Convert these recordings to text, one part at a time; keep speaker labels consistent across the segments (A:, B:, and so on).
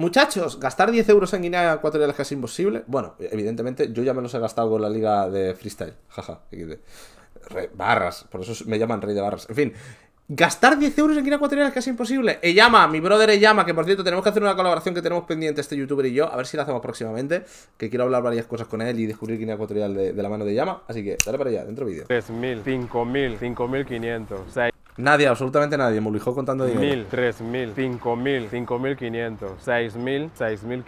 A: Muchachos, gastar 10 euros en Guinea Ecuatorial es casi imposible. Bueno, evidentemente yo ya me los he gastado con la liga de freestyle. Jaja, barras, por eso me llaman rey de barras. En fin, gastar 10 euros en Guinea Ecuatorial es casi imposible. Eyama, mi brother Eyama, que por cierto tenemos que hacer una colaboración que tenemos pendiente este youtuber y yo, a ver si la hacemos próximamente, que quiero hablar varias cosas con él y descubrir Guinea Ecuatorial de, la mano de Eyama. Así que dale para allá, dentro vídeo.
B: 3.000, 5.000, 5.500,
A: Nadie, absolutamente nadie, me dijo contando dinero. Mil,
B: tres mil, cinco mil, cinco mil seis mil, mil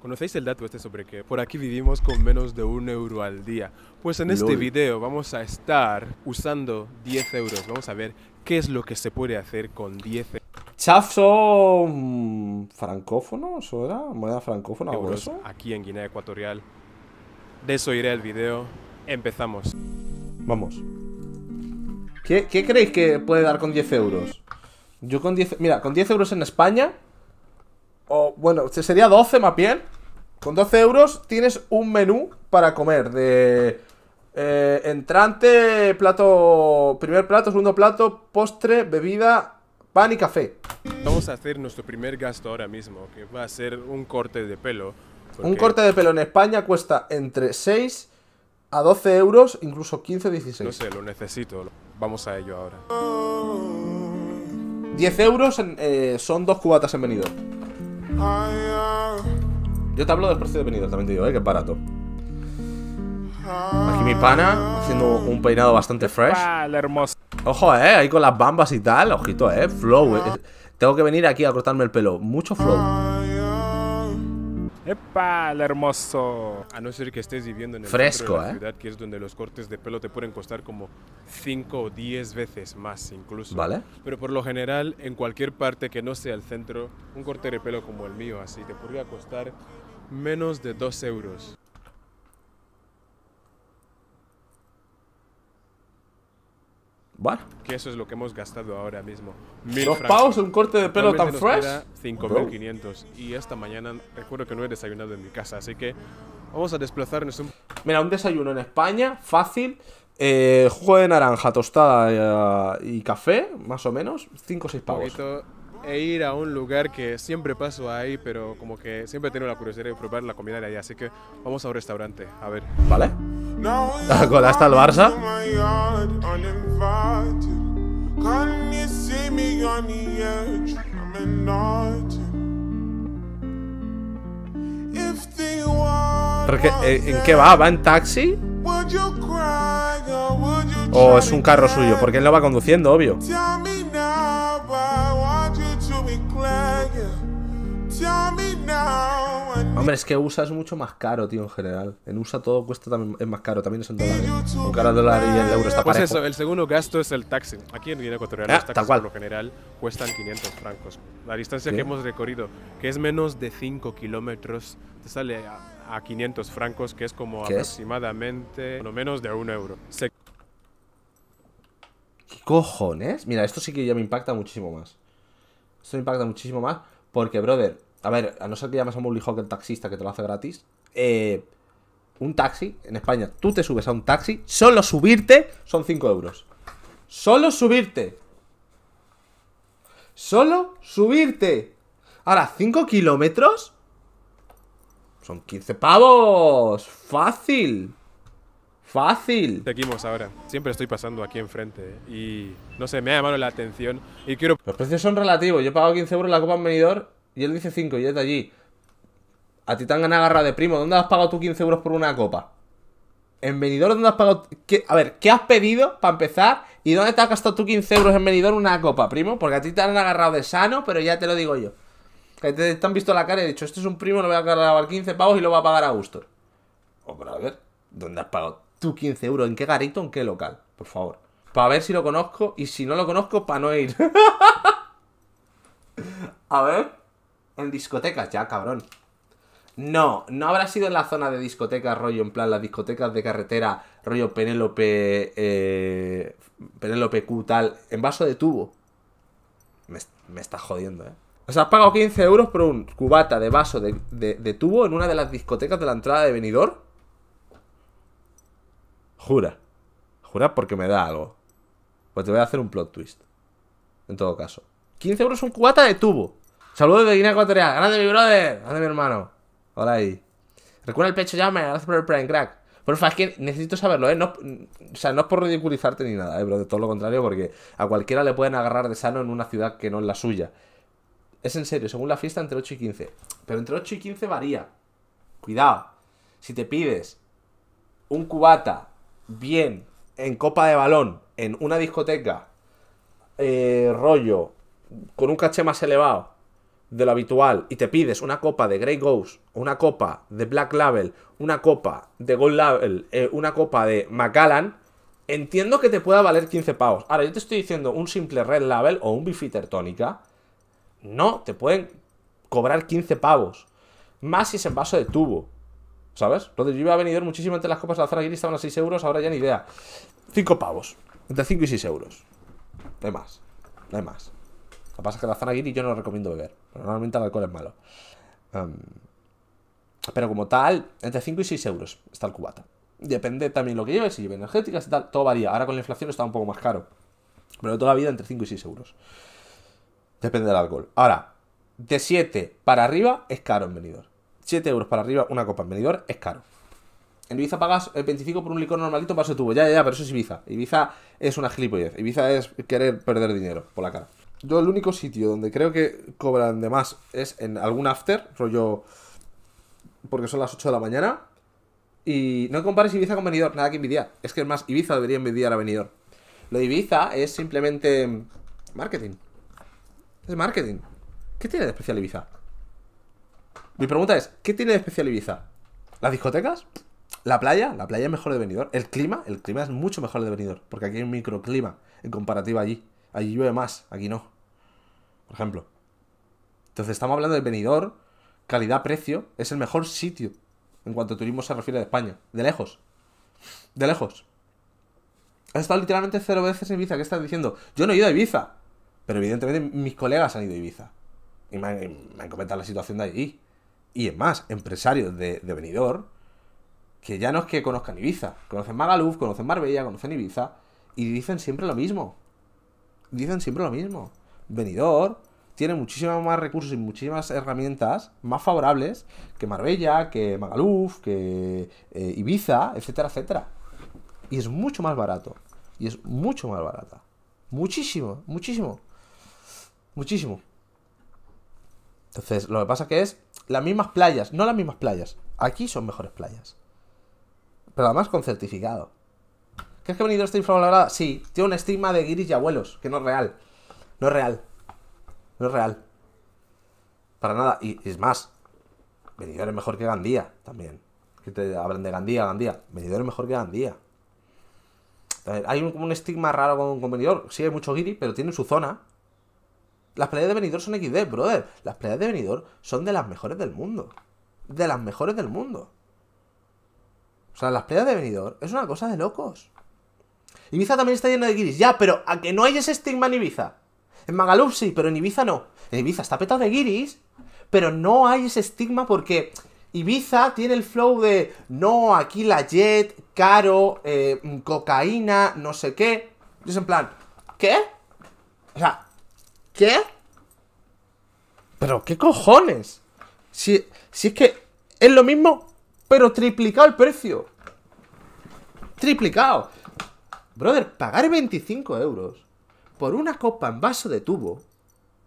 B: ¿Conocéis el dato este sobre que por aquí vivimos con menos de un euro al día? Pues en este vídeo video vamos a estar usando 10 euros.
A: Vamos a ver qué es lo que se puede
B: hacer con 10 euros.
A: ¿Chaf son francófonos o era? ¿Moneda francófona eso?
B: Aquí en Guinea Ecuatorial. De eso iré el video. Empezamos.
A: Vamos. ¿Qué, creéis que puede dar con 10 euros? Yo con 10... Mira, con 10 euros en España... O, bueno, sería 12 más bien. Con 12 euros tienes un menú para comer de... Eh, entrante, plato... Primer plato, segundo plato, postre, bebida, pan y café.
B: Vamos a hacer nuestro primer gasto ahora mismo, que va a ser un corte de pelo. Un corte
A: de pelo en España cuesta entre 6 a 12 euros, incluso 15, 16. No
B: sé, lo necesito. Vamos a ello
A: ahora. 10 euros eh, son dos cubatas en venido Yo te hablo del precio de venido también te digo, eh, que barato. Aquí mi pana, haciendo un peinado bastante fresh. Ojo, eh, ahí con las bambas y tal. Ojito, eh, flow. Eh. Tengo que venir aquí a cortarme el pelo. Mucho flow.
B: ¡Epa, el hermoso! A no ser que estés viviendo en el Fresco, la ¿eh? ciudad, que es donde los cortes de pelo te pueden costar como 5 o 10 veces más incluso. Pero por lo general, en cualquier parte que no sea el centro, un corte de pelo como el mío así te podría costar menos de 2 euros. Vale. Que eso es lo que hemos gastado ahora mismo. Mil Dos pavos, un corte de pelo tan fresh. 5.500. Y esta mañana recuerdo que no he desayunado en mi casa, así que vamos a desplazarnos un... Mira, un desayuno en España, fácil.
A: Eh, jugo de naranja, tostada eh, y, café, más o menos. 5 o 6 pavos.
B: E ir a un lugar que siempre paso ahí, pero como que siempre tengo la curiosidad de probar la comida de allá. Así que vamos a un restaurante, a ver. ¿Vale? La ah, cola hasta el Barça.
A: Eh, ¿En qué va? ¿Va en taxi? ¿O es un carro suyo? Porque él lo va conduciendo, obvio. Hombre, es que USA es mucho más caro, tío, en general. En USA todo cuesta es más caro, también es en dólares. dólar y el euro está Pues eso,
B: el segundo gasto es el taxi. Aquí en Guinea Ecuatorial ah, los taxis por lo general cuestan 500 francos. La distancia que hemos recorrido, que es menos de 5 kilómetros, te sale a, 500 francos, que es como aproximadamente no menos de un euro.
A: ¿Qué cojones? Mira, esto sí que ya me impacta muchísimo más. Esto me impacta muchísimo más porque, brother, a ver, a no ser que llames a un Hawk el taxista que te lo hace gratis. Eh, un taxi, en España, tú te subes a un taxi, solo subirte son 5 euros. Solo subirte. Solo subirte. Ahora, 5 kilómetros. Son 15 pavos. Fácil.
B: Fácil. Seguimos ahora. Siempre estoy pasando aquí enfrente. Eh, y
A: no sé, me ha llamado la atención. Y quiero. Los precios son relativos. Yo he pagado 15 euros la Copa medidor. Y él dice 5 y es está allí. A ti te han agarrado de primo. ¿Dónde has pagado tú 15 euros por una copa? ¿En venidor dónde has pagado? A ver, ¿qué has pedido para empezar? ¿Y dónde te has gastado tú 15 euros en venidor una copa, primo? Porque a ti te han agarrado de sano, pero ya te lo digo yo. Que te, han visto la cara y he dicho, este es un primo, lo voy a al 15 pavos y lo va a pagar a gusto. O, a ver, ¿dónde has pagado tú 15 euros? ¿En qué garito? ¿En qué local? Por favor. Para ver si lo conozco y si no lo conozco, para no ir. a ver en discotecas, ya, cabrón. No, no habrá sido en la zona de discotecas, rollo, en plan, las discotecas de carretera, rollo Penélope, eh, Penélope Q, tal, en vaso de tubo. Me, estás jodiendo, eh. O sea, has pagado 15 euros por un cubata de vaso de, tubo en una de las discotecas de la entrada de venidor. Jura. Jura porque me da algo. Pues te voy a hacer un plot twist. En todo caso. 15 euros un cubata de tubo. Saludos de Guinea Ecuatorial. Grande mi brother. Grande mi hermano. Hola ahí. Recuerda el pecho, me Gracias por el prank, crack. Porfa, es que necesito saberlo, ¿eh? o sea, no es por ridiculizarte ni nada, ¿eh? Pero de todo lo contrario, porque a cualquiera le pueden agarrar de sano en una ciudad que no es la suya. Es en serio, según la fiesta, entre 8 y 15. Pero entre 8 y 15 varía. Cuidado. Si te pides un cubata bien en copa de balón en una discoteca, eh, rollo, con un caché más elevado, de lo habitual y te pides una copa de Grey Ghost, una copa de Black Label, una copa de Gold Label, eh, una copa de Macallan, entiendo que te pueda valer 15 pavos. Ahora, yo te estoy diciendo un simple Red Label o un bifiter tónica. No, te pueden cobrar 15 pavos. Más si es en vaso de tubo. ¿Sabes? entonces yo iba a venir muchísimo de las copas de la Zara Y estaban a 6 euros, ahora ya ni idea. 5 pavos. Entre 5 y 6 euros. No hay más. No más que pasa es que la y yo no la recomiendo beber. normalmente el alcohol es malo. pero como tal, entre 5 y 6 euros está el cubata. Depende también lo que lleves, si lleve energéticas y tal, todo varía. Ahora con la inflación está un poco más caro. Pero toda la vida entre 5 y 6 euros. Depende del alcohol. Ahora, de 7 para arriba es caro en venidor. 7 euros para arriba una copa en venidor es caro. En Ibiza pagas el 25 por un licor normalito, para de tubo. Ya, ya, ya, pero eso es Ibiza. Ibiza es una gilipollez. Ibiza es querer perder dinero por la cara. Yo el único sitio donde creo que cobran de más es en algún after, rollo... Porque son las 8 de la mañana. Y no compares Ibiza con Benidorm, nada que envidiar. Es que es más, Ibiza debería envidiar a Benidorm. Lo de Ibiza es simplemente marketing. Es marketing. ¿Qué tiene de especial Ibiza? Mi pregunta es, ¿qué tiene de especial Ibiza? ¿Las discotecas? ¿La playa? La playa es mejor de Benidorm. ¿El clima? El clima es mucho mejor de Benidorm, porque aquí hay un microclima en comparativa allí. Allí llueve más, aquí no. Por ejemplo. Entonces estamos hablando de venidor, calidad-precio, es el mejor sitio en cuanto a turismo se refiere a España. De lejos. De lejos. Has estado literalmente cero veces en Ibiza. ¿Qué estás diciendo? Yo no he ido a Ibiza. Pero evidentemente mis colegas han ido a Ibiza. Y me han, comentado la situación de allí. Y es más, empresarios de, de que ya no es que conozcan Ibiza. Conocen Magaluf, conocen Marbella, conocen Ibiza. Y dicen siempre lo mismo dicen siempre lo mismo. Venidor tiene muchísimos más recursos y muchísimas herramientas más favorables que Marbella, que Magaluf, que eh, Ibiza, etcétera, etcétera. Y es mucho más barato. Y es mucho más barata. Muchísimo, muchísimo. Muchísimo. Entonces, lo que pasa que es las mismas playas, no las mismas playas. Aquí son mejores playas. Pero además con certificado es que Benidor está ahora, Sí, tiene un estigma de guiris y abuelos, que no es real. No es real. No es real. Para nada. Y, es más, Venidor es mejor que Gandía también. Que te hablan de Gandía, Gandía. Venidor es mejor que Gandía. Hay un, un estigma raro con, un Sí, hay mucho guiri, pero tiene su zona. Las playas de Venidor son XD, brother. Las playas de venidor son de las mejores del mundo. De las mejores del mundo. O sea, las playas de venidor es una cosa de locos. Ibiza también está llena de guiris. Ya, pero a que no hay ese estigma en Ibiza. En Magaluf sí, pero en Ibiza no. En Ibiza está petado de guiris, pero no hay ese estigma porque Ibiza tiene el flow de no, aquí la jet, caro, eh, cocaína, no sé qué. es en plan, ¿qué? O sea, ¿qué? ¿Pero qué cojones? si es que es lo mismo, pero triplicado el precio. Triplicado. Brother, pagar 25 euros por una copa en vaso de tubo,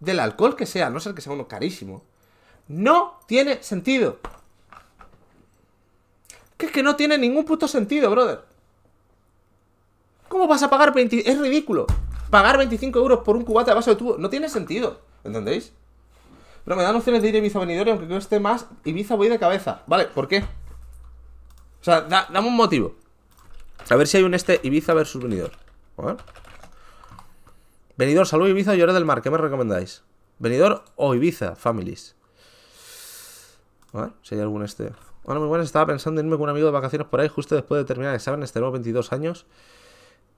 A: del alcohol que sea, no el que sea uno carísimo, no tiene sentido. Que es que no tiene ningún puto sentido, brother. ¿Cómo vas a pagar 20? Es ridículo. Pagar 25 euros por un cubata de vaso de tubo no tiene sentido. ¿Entendéis? Pero me dan opciones de ir a Ibiza Benidorm, aunque esté más. Ibiza voy de cabeza. Vale, ¿por qué? O sea, dame un motivo. A ver si hay un este Ibiza versus venidor. Venidor, salud Ibiza o Llora del Mar. ¿Qué me recomendáis? Venidor o Ibiza, families. A ver si hay algún este. Bueno, muy buenas. Estaba pensando en irme con un amigo de vacaciones por ahí justo después de terminar el examen. Tenemos este 22 años.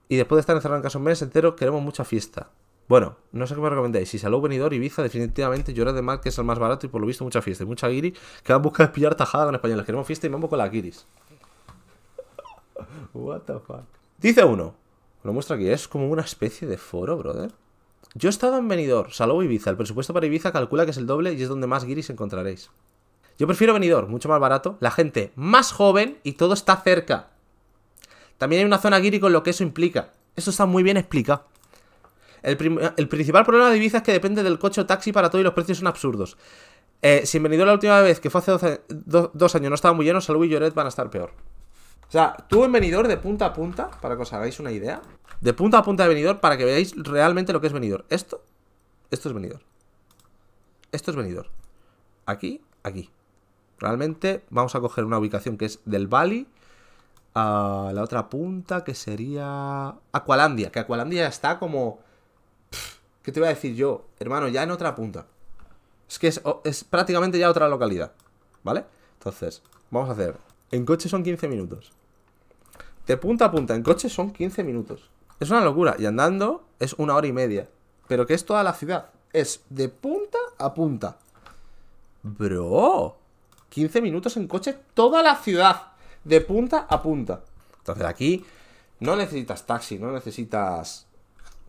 A: Y después de estar encerrado en casa un mes entero, queremos mucha fiesta. Bueno, no sé qué me recomendáis. Si salud venidor Ibiza, definitivamente Llora del Mar, que es el más barato y por lo visto mucha fiesta. Y mucha guiri que van a buscar pillar tajada con españoles. Queremos fiesta y vamos con la guiris. What the fuck. Dice uno. Lo muestra aquí. Es como una especie de foro, brother. Yo he estado en Benidorm, Salvo Ibiza. El presupuesto para Ibiza calcula que es el doble y es donde más guiris encontraréis. Yo prefiero Benidorm, mucho más barato. La gente más joven y todo está cerca. También hay una zona guiri con lo que eso implica. Eso está muy bien explicado. El, principal problema de Ibiza es que depende del coche o taxi para todo y los precios son absurdos. Eh, si en Benidorm la última vez, que fue hace dos años, no estaba muy lleno, Salud y Lloret van a estar peor. O sea, tú en venidor de punta a punta, para que os hagáis una idea, de punta a punta de venidor para que veáis realmente lo que es venidor. Esto, esto es venidor. Esto es venidor. Aquí, aquí. Realmente vamos a coger una ubicación que es del Bali a la otra punta que sería Aqualandia, que Aqualandia está como... ¿Qué te voy a decir yo? Hermano, ya en otra punta. Es que es prácticamente ya otra localidad, ¿vale? Entonces, vamos a hacer en coche son 15 minutos. De punta a punta, en coche son 15 minutos. Es una locura. Y andando es una hora y media. Pero que es toda la ciudad. Es de punta a punta. Bro. 15 minutos en coche toda la ciudad. De punta a punta. Entonces aquí no necesitas taxi, no necesitas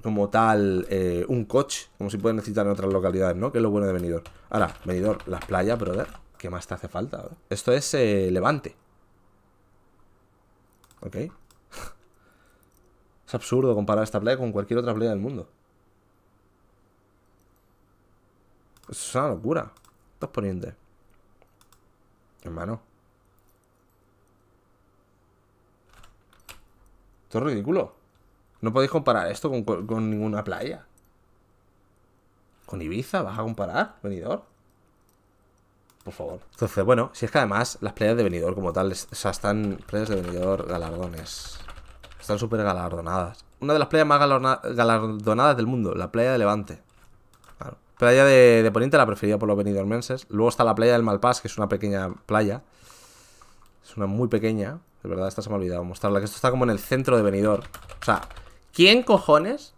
A: como tal eh, un coche, como si puedes necesitar en otras localidades, ¿no? Que es lo bueno de venidor. Ahora, venidor, las playas, brother, ¿qué más te hace falta? Esto es eh, Levante. Ok. es absurdo comparar esta playa con cualquier otra playa del mundo. Es una locura. Estás poniente. Hermano. Esto es ridículo. No podéis comparar esto con, con, ninguna playa. Con Ibiza, ¿vas a comparar, venidor? por favor. Entonces, bueno, si es que además las playas de venidor como tal, o sea, están playas de venidor galardones. Están súper galardonadas. Una de las playas más galardonadas del mundo, la playa de Levante. Claro. Playa de, Poniente, la preferida por los venidormenses. Luego está la playa del Malpas que es una pequeña playa. Es una muy pequeña. De verdad, esta se me ha olvidado mostrarla. Que esto está como en el centro de Benidorm. O sea, ¿quién cojones?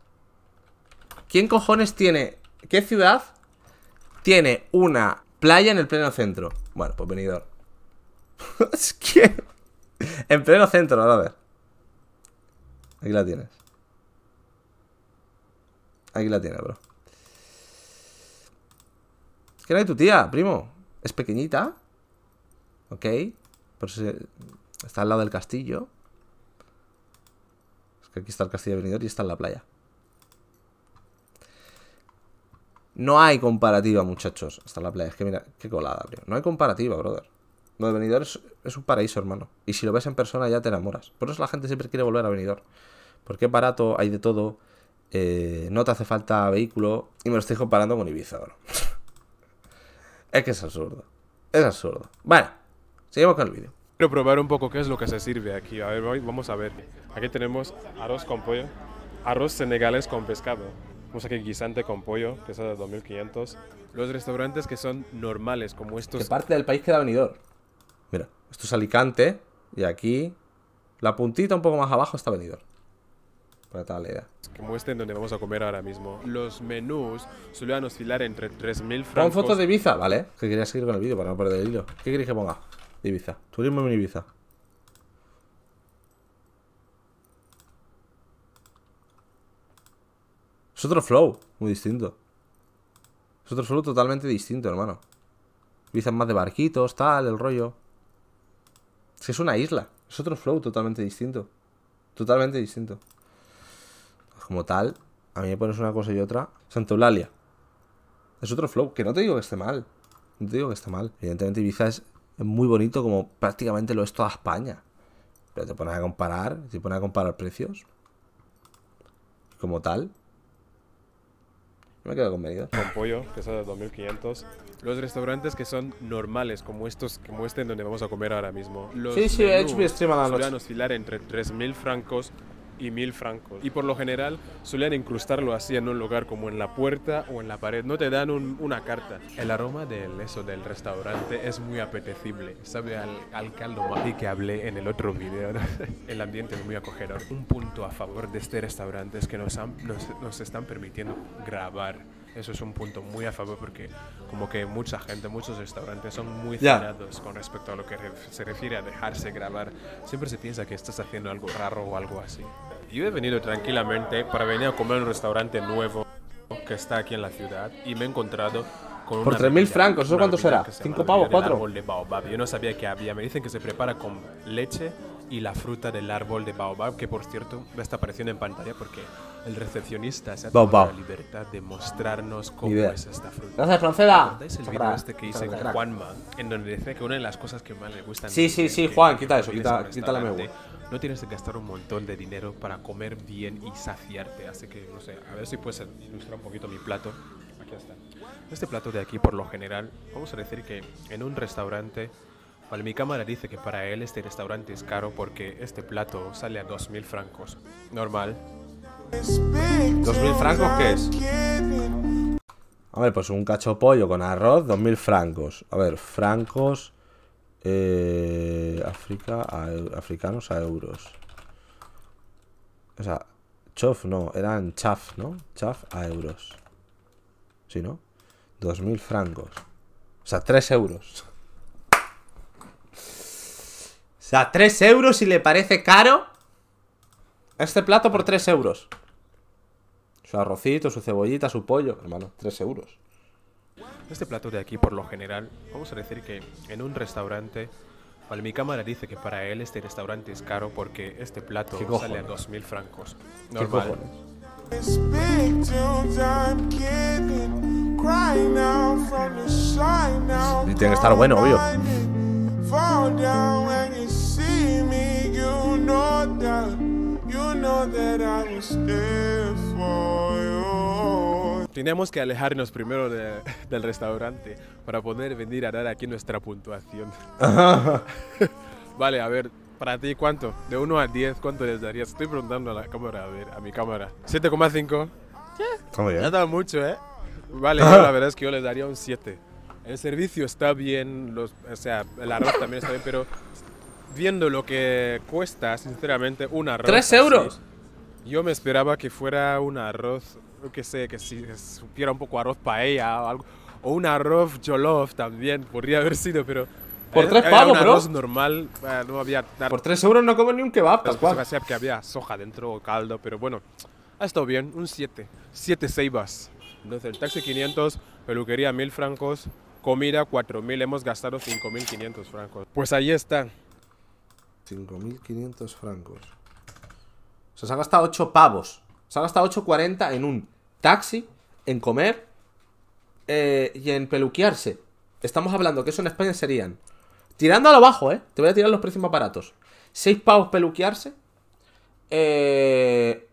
A: ¿Quién cojones tiene... ¿Qué ciudad tiene una Playa en el pleno centro. Bueno, pues venidor. es que... en pleno centro, a ver. Aquí la tienes. Aquí la tienes, bro. ¿Qué no hay tu tía, primo? ¿Es pequeñita? Ok. Por está al lado del castillo. Es que aquí está el castillo de venidor y está en la playa. No hay comparativa, muchachos. Hasta la playa. Es que mira, qué colada, tío. No hay comparativa, brother. Lo de Benidorm es, un paraíso, hermano. Y si lo ves en persona ya te enamoras. Por eso la gente siempre quiere volver a Benidorm. Porque es barato, hay de todo. Eh, no te hace falta vehículo. Y me lo estoy comparando con Ibiza, bro. es que es absurdo. Es absurdo. Bueno, seguimos con el vídeo.
B: Quiero probar un poco qué es lo que se sirve aquí. A ver, vamos a ver. Aquí tenemos arroz con pollo, arroz senegales con pescado, Vamos aquí guisante con pollo, que es de 2500. Los restaurantes que son normales, como estos. ¿Qué parte
A: del país queda venidor? Mira, esto es Alicante. Y aquí, la puntita un poco más abajo está venidor. Para tal idea.
B: Que muestren dónde vamos a comer ahora mismo. Los menús suelen oscilar entre 3.000 francos. Pon fotos de Ibiza,
A: ¿vale? Que quería seguir con el vídeo para no perder el hilo. ¿Qué queréis que ponga? De Ibiza. Turismo en Ibiza. Es otro flow, muy distinto. Es otro flow totalmente distinto, hermano. es más de barquitos, tal, el rollo. Es que es una isla. Es otro flow totalmente distinto. Totalmente distinto. Pues como tal, a mí me pones una cosa y otra. Santa Eulalia. Es otro flow, que no te digo que esté mal. No te digo que esté mal. Evidentemente Ibiza es muy bonito como prácticamente lo es toda España. Pero te pones a comparar, te pones a comparar precios. Como tal, me quedo con
B: Con pollo, que son de 2500. Los restaurantes que son normales, como estos, que muestren donde vamos a comer ahora mismo. Los sí, sí, he a entre 3000 francos y mil francos. Y por lo general solían incrustarlo así en un lugar como en la puerta o en la pared, no te dan una carta. El aroma del, eso, del restaurante es muy apetecible, sabe al, caldo Y que hablé en el otro video. El ambiente es muy acogedor. Un punto a favor de este restaurante es que nos, nos, nos están permitiendo grabar eso es un punto muy a favor porque como que mucha gente, muchos restaurantes son muy cerrados con respecto a lo que se refiere a dejarse grabar. Siempre se piensa que estás haciendo algo raro o algo así. Yo he venido tranquilamente para venir a comer en un restaurante nuevo que está aquí en la ciudad y me he encontrado con Por 3.000 francos, ¿eso cuánto será? ¿5 pavos? ¿4? Yo no sabía que había. Me dicen que se prepara con leche y la fruta del árbol de baobab, que por cierto me está apareciendo en pantalla porque el recepcionista se ha la libertad de mostrarnos cómo es esta fruta. Gracias, Franceda. ¿Recordáis el vídeo este que hice con Juanma? En donde dice que una de las cosas que más le gustan. Sí, sí, sí, Juan, quita eso, quita, la No tienes que gastar un montón de dinero para comer bien y saciarte. Así que, no sé, a ver si puedes ilustrar un poquito mi plato. Aquí está. Este plato de aquí, por lo general, vamos a decir que en un restaurante Vale, mi cámara dice que para él este restaurante es caro porque este plato sale a 2.000 francos. Normal, ¿2000 francos qué es?
A: A ver, pues un cacho pollo con arroz, 2000 francos. A ver, francos. Eh, África africanos a euros. O sea, chof no, eran chaf, ¿no? Chaf a euros. ¿Sí, no? 2000 francos. O sea, 3 euros. O sea, 3 euros si le parece caro. Este plato por 3 euros. Su arrocito, su cebollita, su pollo. Hermano, 3 euros.
B: Este plato de aquí, por lo general, vamos a decir que en un restaurante, mi cámara dice que para él este restaurante es caro porque este plato sale a 2.000 francos. Normal.
A: Y tiene que estar bueno, obvio that
B: Teníamos que alejarnos primero del restaurante para poder venir a dar aquí nuestra puntuación. vale, a ver, para ti, ¿cuánto? De 1 a 10, ¿cuánto les darías? Estoy preguntando a la cámara, a ver, a mi cámara. 7,5. ¿Qué? Yeah. Nada mucho, ¿eh? Vale, yo, la verdad es que yo les daría un 7. El servicio está bien, los, o sea, el arroz también está bien, pero viendo lo que cuesta, sinceramente, un arroz. ¿Tres euros? Yo me esperaba que fuera un arroz, no que sé, que si supiera un poco arroz paella o algo. O un arroz jollof también, podría haber sido, pero... Por tres euros arroz normal, ah, no había... Por tres euros no como ni un kebab, tal cual. que había soja dentro o caldo, pero bueno. Ha estado bien, un 7. 7 seibas. Entonces, el taxi 500, peluquería 1000 francos, comida 4000, hemos gastado 5500 francos. Pues
A: ahí está. 5500 francos. O sea, se han gastado 8 pavos. Se han gastado 8.40 en un taxi, en comer eh, y en peluquearse. Estamos hablando que eso en España serían. Tirando a lo bajo, ¿eh? Te voy a tirar los precios más baratos. 6 pavos peluquearse. Eh,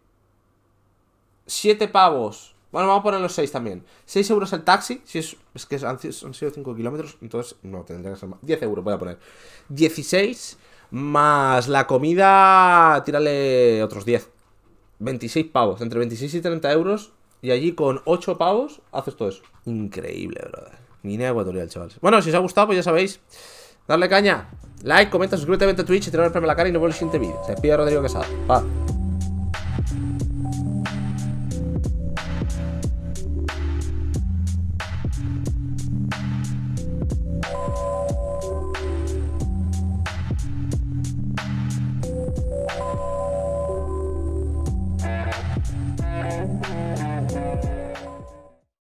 A: 7 pavos. Bueno, vamos a poner los 6 también. 6 euros el taxi. Si es, que han, han sido 5 kilómetros, entonces no, tendría que ser más. 10 euros voy a poner. 16. Más la comida, tírale otros 10. 26 pavos, entre 26 y 30 euros. Y allí con 8 pavos haces todo eso. Increíble, brother. Guinea Ecuatorial, chavales. Bueno, si os ha gustado, pues ya sabéis. Darle caña. Like, comenta, suscríbete a Twitch y tirar el premio a la cara y nos vemos en el siguiente vídeo. Se despide Rodrigo Quesada. Pa.